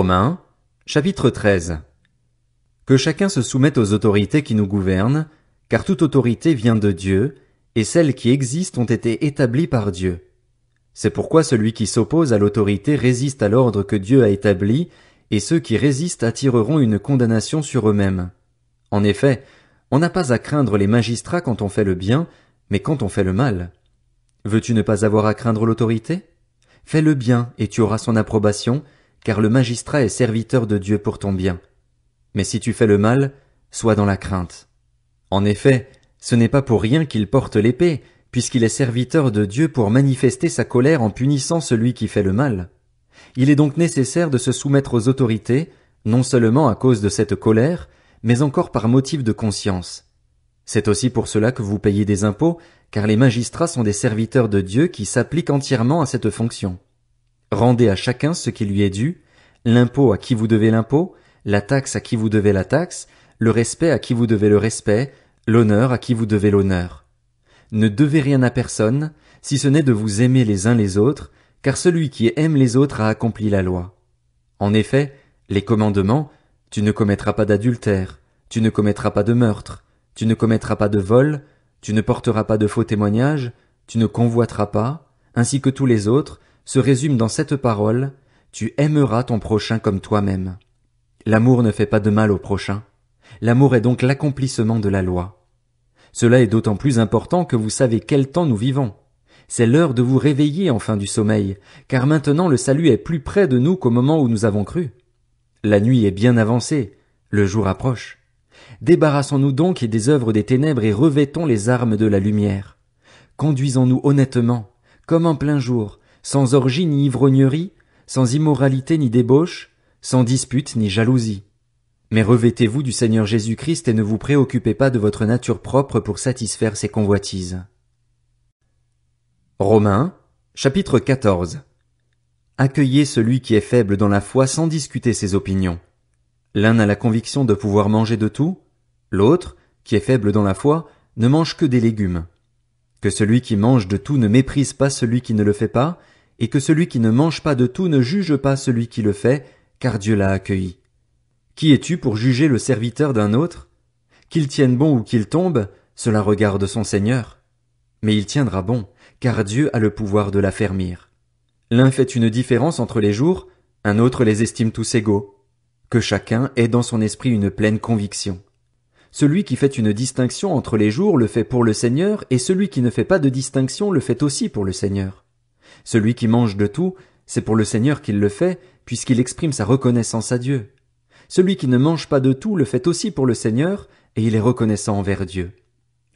Romains, chapitre 13. Que chacun se soumette aux autorités qui nous gouvernent, car toute autorité vient de Dieu, et celles qui existent ont été établies par Dieu. C'est pourquoi celui qui s'oppose à l'autorité résiste à l'ordre que Dieu a établi, et ceux qui résistent attireront une condamnation sur eux-mêmes. En effet, on n'a pas à craindre les magistrats quand on fait le bien, mais quand on fait le mal. Veux-tu ne pas avoir à craindre l'autorité? Fais le bien, et tu auras son approbation, car le magistrat est serviteur de Dieu pour ton bien. Mais si tu fais le mal, sois dans la crainte. En effet, ce n'est pas pour rien qu'il porte l'épée, puisqu'il est serviteur de Dieu pour manifester sa colère en punissant celui qui fait le mal. Il est donc nécessaire de se soumettre aux autorités, non seulement à cause de cette colère, mais encore par motif de conscience. C'est aussi pour cela que vous payez des impôts, car les magistrats sont des serviteurs de Dieu qui s'appliquent entièrement à cette fonction. Rendez à chacun ce qui lui est dû, l'impôt à qui vous devez l'impôt, la taxe à qui vous devez la taxe, le respect à qui vous devez le respect, l'honneur à qui vous devez l'honneur. Ne devez rien à personne, si ce n'est de vous aimer les uns les autres, car celui qui aime les autres a accompli la loi. En effet, les commandements, tu ne commettras pas d'adultère, tu ne commettras pas de meurtre, tu ne commettras pas de vol, tu ne porteras pas de faux témoignages, tu ne convoiteras pas, ainsi que tous les autres, se résume dans cette parole Tu aimeras ton prochain comme toi-même. L'amour ne fait pas de mal au prochain. L'amour est donc l'accomplissement de la loi. Cela est d'autant plus important que vous savez quel temps nous vivons. C'est l'heure de vous réveiller enfin du sommeil, car maintenant le salut est plus près de nous qu'au moment où nous avons cru. La nuit est bien avancée, le jour approche. Débarrassons-nous donc des œuvres des ténèbres et revêtons les armes de la lumière. Conduisons-nous honnêtement, comme en plein jour, sans orgie ni ivrognerie, sans immoralité ni débauche, sans dispute ni jalousie. Mais revêtez-vous du Seigneur Jésus-Christ et ne vous préoccupez pas de votre nature propre pour satisfaire ses convoitises. Romains, chapitre 14. Accueillez celui qui est faible dans la foi sans discuter ses opinions. L'un a la conviction de pouvoir manger de tout, l'autre, qui est faible dans la foi, ne mange que des légumes. Que celui qui mange de tout ne méprise pas celui qui ne le fait pas, et que celui qui ne mange pas de tout ne juge pas celui qui le fait, car Dieu l'a accueilli. Qui es-tu pour juger le serviteur d'un autre? Qu'il tienne bon ou qu'il tombe, cela regarde son Seigneur. Mais il tiendra bon, car Dieu a le pouvoir de l'affermir. L'un fait une différence entre les jours, un autre les estime tous égaux. Que chacun ait dans son esprit une pleine conviction. Celui qui fait une distinction entre les jours le fait pour le Seigneur, et celui qui ne fait pas de distinction le fait aussi pour le Seigneur. Celui qui mange de tout, c'est pour le Seigneur qu'il le fait, puisqu'il exprime sa reconnaissance à Dieu. Celui qui ne mange pas de tout le fait aussi pour le Seigneur, et il est reconnaissant envers Dieu.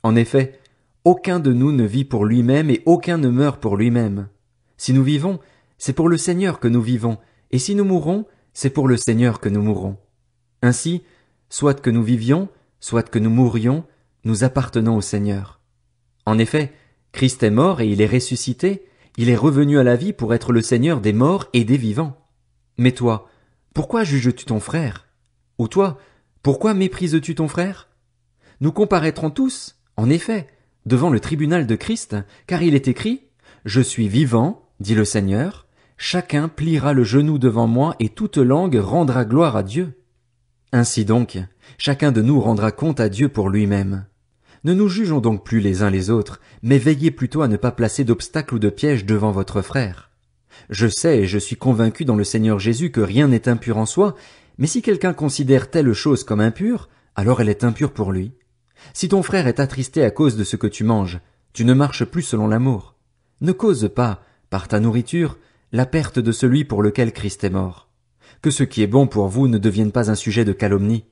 En effet, aucun de nous ne vit pour lui-même et aucun ne meurt pour lui-même. Si nous vivons, c'est pour le Seigneur que nous vivons, et si nous mourons, c'est pour le Seigneur que nous mourons. Ainsi, soit que nous vivions, soit que nous mourions, nous appartenons au Seigneur. En effet, Christ est mort et il est ressuscité, il est revenu à la vie pour être le Seigneur des morts et des vivants. Mais toi, pourquoi juges-tu ton frère Ou toi, pourquoi méprises-tu ton frère Nous comparaîtrons tous, en effet, devant le tribunal de Christ, car il est écrit, Je suis vivant, dit le Seigneur, chacun pliera le genou devant moi et toute langue rendra gloire à Dieu. Ainsi donc, chacun de nous rendra compte à Dieu pour lui-même. Ne nous jugeons donc plus les uns les autres, mais veillez plutôt à ne pas placer d'obstacles ou de piège devant votre frère. Je sais et je suis convaincu dans le Seigneur Jésus que rien n'est impur en soi, mais si quelqu'un considère telle chose comme impure, alors elle est impure pour lui. Si ton frère est attristé à cause de ce que tu manges, tu ne marches plus selon l'amour. Ne cause pas, par ta nourriture, la perte de celui pour lequel Christ est mort. Que ce qui est bon pour vous ne devienne pas un sujet de calomnie.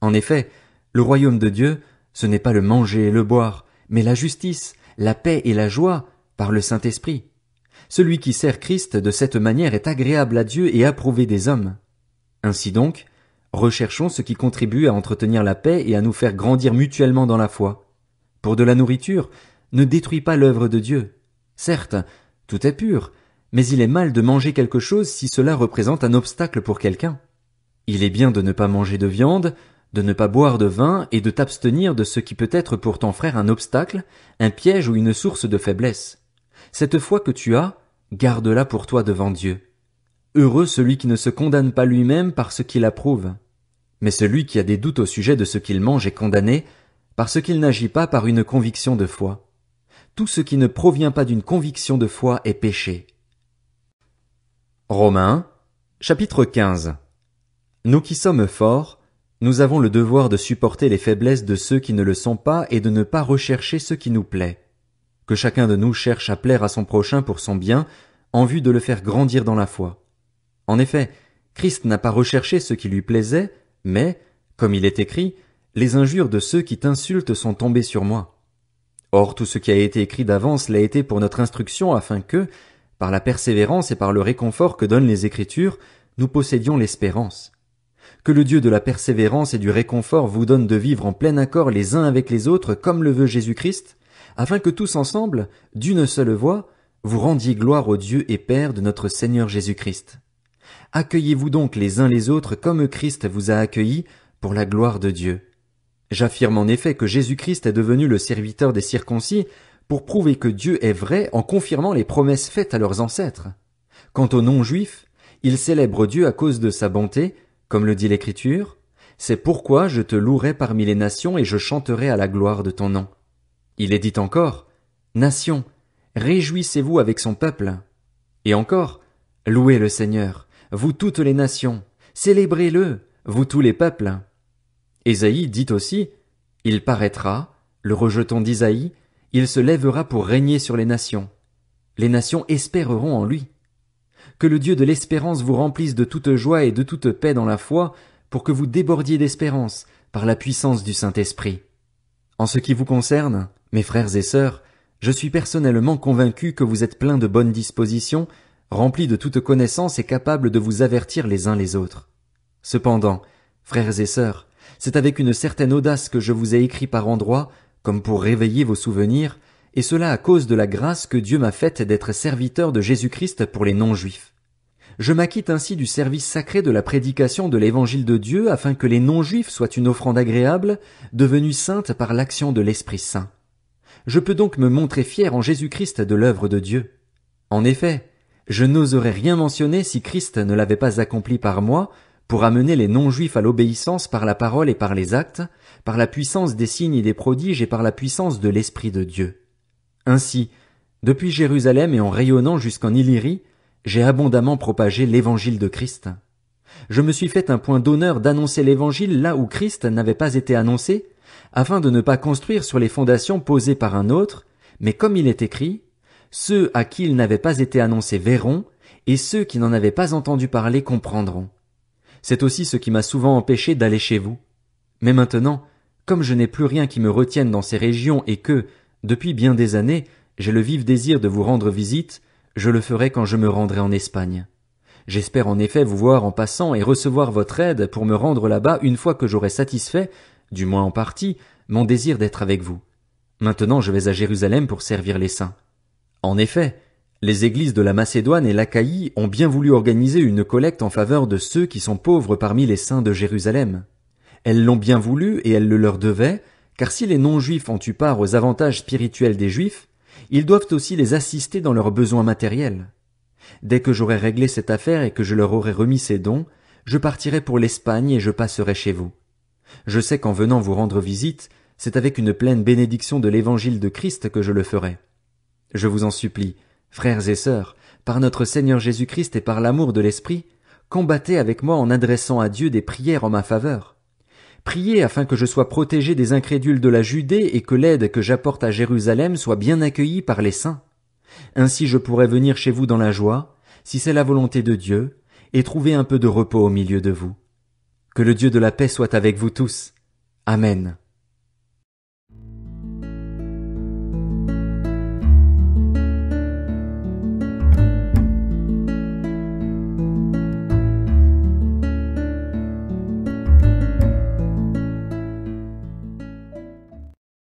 En effet, le royaume de Dieu ce n'est pas le manger et le boire, mais la justice, la paix et la joie par le Saint-Esprit. Celui qui sert Christ de cette manière est agréable à Dieu et approuvé des hommes. Ainsi donc, recherchons ce qui contribue à entretenir la paix et à nous faire grandir mutuellement dans la foi. Pour de la nourriture, ne détruis pas l'œuvre de Dieu. Certes, tout est pur, mais il est mal de manger quelque chose si cela représente un obstacle pour quelqu'un. Il est bien de ne pas manger de viande, de ne pas boire de vin et de t'abstenir de ce qui peut être pour ton frère un obstacle, un piège ou une source de faiblesse. Cette foi que tu as, garde-la pour toi devant Dieu. Heureux celui qui ne se condamne pas lui-même par ce qu'il approuve. Mais celui qui a des doutes au sujet de ce qu'il mange est condamné parce qu'il n'agit pas par une conviction de foi. Tout ce qui ne provient pas d'une conviction de foi est péché. Romains, chapitre 15. Nous qui sommes forts, nous avons le devoir de supporter les faiblesses de ceux qui ne le sont pas et de ne pas rechercher ce qui nous plaît. Que chacun de nous cherche à plaire à son prochain pour son bien, en vue de le faire grandir dans la foi. En effet, Christ n'a pas recherché ce qui lui plaisait, mais, comme il est écrit, les injures de ceux qui t'insultent sont tombées sur moi. Or tout ce qui a été écrit d'avance l'a été pour notre instruction afin que, par la persévérance et par le réconfort que donnent les Écritures, nous possédions l'espérance. Que le Dieu de la persévérance et du réconfort vous donne de vivre en plein accord les uns avec les autres comme le veut Jésus-Christ, afin que tous ensemble, d'une seule voix, vous rendiez gloire au Dieu et Père de notre Seigneur Jésus-Christ. Accueillez-vous donc les uns les autres comme Christ vous a accueillis pour la gloire de Dieu. J'affirme en effet que Jésus-Christ est devenu le serviteur des circoncis pour prouver que Dieu est vrai en confirmant les promesses faites à leurs ancêtres. Quant aux non-juifs, ils célèbrent Dieu à cause de sa bonté, comme le dit l'Écriture, c'est pourquoi je te louerai parmi les nations et je chanterai à la gloire de ton nom. Il est dit encore, Nations, réjouissez-vous avec son peuple. Et encore, louez le Seigneur, vous toutes les nations, célébrez-le, vous tous les peuples. Ésaïe dit aussi, Il paraîtra, le rejeton d'Isaïe, il se lèvera pour régner sur les nations. Les nations espéreront en lui. Que le Dieu de l'espérance vous remplisse de toute joie et de toute paix dans la foi, pour que vous débordiez d'espérance par la puissance du Saint-Esprit. En ce qui vous concerne, mes frères et sœurs, je suis personnellement convaincu que vous êtes plein de bonnes dispositions, remplis de toute connaissance et capables de vous avertir les uns les autres. Cependant, frères et sœurs, c'est avec une certaine audace que je vous ai écrit par endroits, comme pour réveiller vos souvenirs, et cela à cause de la grâce que Dieu m'a faite d'être serviteur de Jésus-Christ pour les non-juifs. Je m'acquitte ainsi du service sacré de la prédication de l'évangile de Dieu afin que les non-juifs soient une offrande agréable, devenue sainte par l'action de l'Esprit Saint. Je peux donc me montrer fier en Jésus-Christ de l'œuvre de Dieu. En effet, je n'oserais rien mentionner si Christ ne l'avait pas accompli par moi, pour amener les non-juifs à l'obéissance par la parole et par les actes, par la puissance des signes et des prodiges et par la puissance de l'Esprit de Dieu. Ainsi, depuis Jérusalem et en rayonnant jusqu'en Illyrie, j'ai abondamment propagé l'évangile de Christ. Je me suis fait un point d'honneur d'annoncer l'évangile là où Christ n'avait pas été annoncé, afin de ne pas construire sur les fondations posées par un autre, mais comme il est écrit, ceux à qui il n'avait pas été annoncé verront, et ceux qui n'en avaient pas entendu parler comprendront. C'est aussi ce qui m'a souvent empêché d'aller chez vous. Mais maintenant, comme je n'ai plus rien qui me retienne dans ces régions et que, depuis bien des années, j'ai le vif désir de vous rendre visite, je le ferai quand je me rendrai en Espagne. J'espère en effet vous voir en passant et recevoir votre aide pour me rendre là-bas une fois que j'aurai satisfait, du moins en partie, mon désir d'être avec vous. Maintenant je vais à Jérusalem pour servir les saints. En effet, les églises de la Macédoine et l'Acaïe ont bien voulu organiser une collecte en faveur de ceux qui sont pauvres parmi les saints de Jérusalem. Elles l'ont bien voulu et elles le leur devaient, car si les non-juifs ont eu part aux avantages spirituels des juifs, ils doivent aussi les assister dans leurs besoins matériels. Dès que j'aurai réglé cette affaire et que je leur aurai remis ces dons, je partirai pour l'Espagne et je passerai chez vous. Je sais qu'en venant vous rendre visite, c'est avec une pleine bénédiction de l'évangile de Christ que je le ferai. Je vous en supplie, frères et sœurs, par notre Seigneur Jésus Christ et par l'amour de l'Esprit, combattez avec moi en adressant à Dieu des prières en ma faveur. Priez afin que je sois protégé des incrédules de la Judée et que l'aide que j'apporte à Jérusalem soit bien accueillie par les saints. Ainsi je pourrai venir chez vous dans la joie, si c'est la volonté de Dieu, et trouver un peu de repos au milieu de vous. Que le Dieu de la paix soit avec vous tous. Amen.